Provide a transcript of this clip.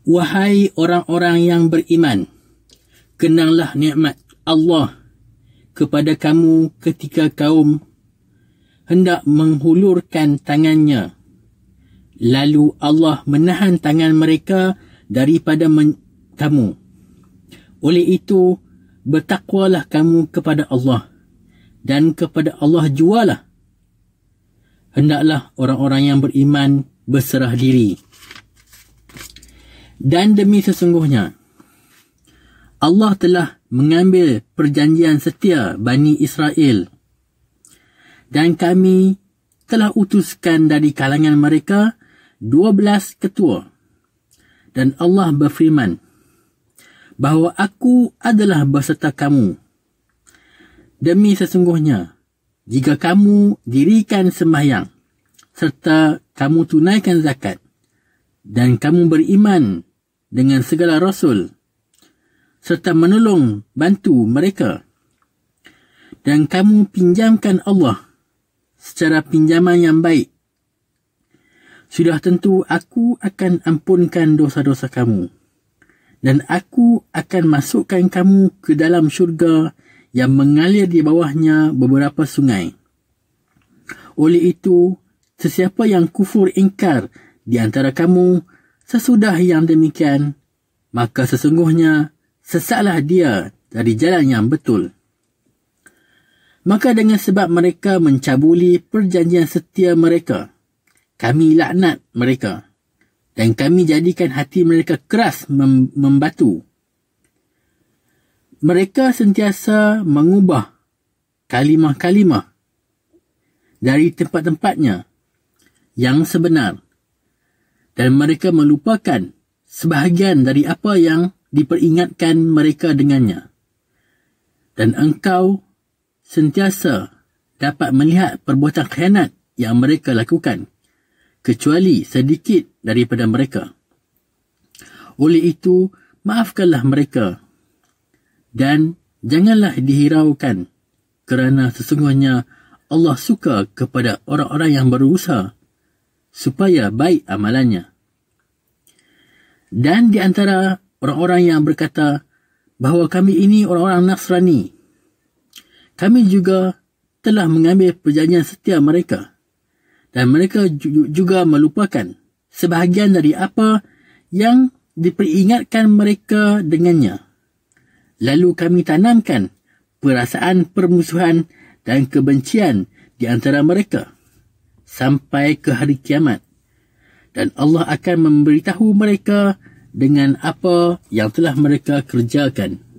Wahai orang-orang yang beriman, kenanglah nikmat Allah kepada kamu ketika kaum hendak menghulurkan tangannya. Lalu Allah menahan tangan mereka daripada men- kamu. Oleh itu, bertakwalah kamu kepada Allah dan kepada Allah jualah. Hendaklah orang-orang yang beriman berserah diri. Dan demi sesungguhnya, Allah telah mengambil perjanjian setia Bani Israel dan kami telah utuskan dari kalangan mereka dua belas ketua dan Allah berfirman bahawa aku adalah berserta kamu demi sesungguhnya jika kamu dirikan sembahyang serta kamu tunaikan zakat dan kamu beriman dengan segala rasul serta menolong bantu mereka dan kamu pinjamkan Allah secara pinjaman yang baik sudah tentu aku akan ampunkan dosa-dosa kamu dan aku akan masukkan kamu ke dalam syurga yang mengalir di bawahnya beberapa sungai oleh itu sesiapa yang kufur ingkar di antara kamu Sesudah yang demikian, maka sesungguhnya sesatlah dia dari jalan yang betul. Maka dengan sebab mereka mencabuli perjanjian setia mereka, kami laknat mereka dan kami jadikan hati mereka keras mem- membatu. Mereka sentiasa mengubah kalimah-kalimah dari tempat-tempatnya yang sebenar dan mereka melupakan sebahagian dari apa yang diperingatkan mereka dengannya. Dan engkau sentiasa dapat melihat perbuatan khianat yang mereka lakukan, kecuali sedikit daripada mereka. Oleh itu, maafkanlah mereka dan janganlah dihiraukan kerana sesungguhnya Allah suka kepada orang-orang yang berusaha supaya baik amalannya. Dan di antara orang-orang yang berkata bahawa kami ini orang-orang Nasrani, kami juga telah mengambil perjanjian setia mereka dan mereka juga melupakan sebahagian dari apa yang diperingatkan mereka dengannya. Lalu kami tanamkan perasaan permusuhan dan kebencian di antara mereka sampai ke hari kiamat dan Allah akan memberitahu mereka dengan apa yang telah mereka kerjakan.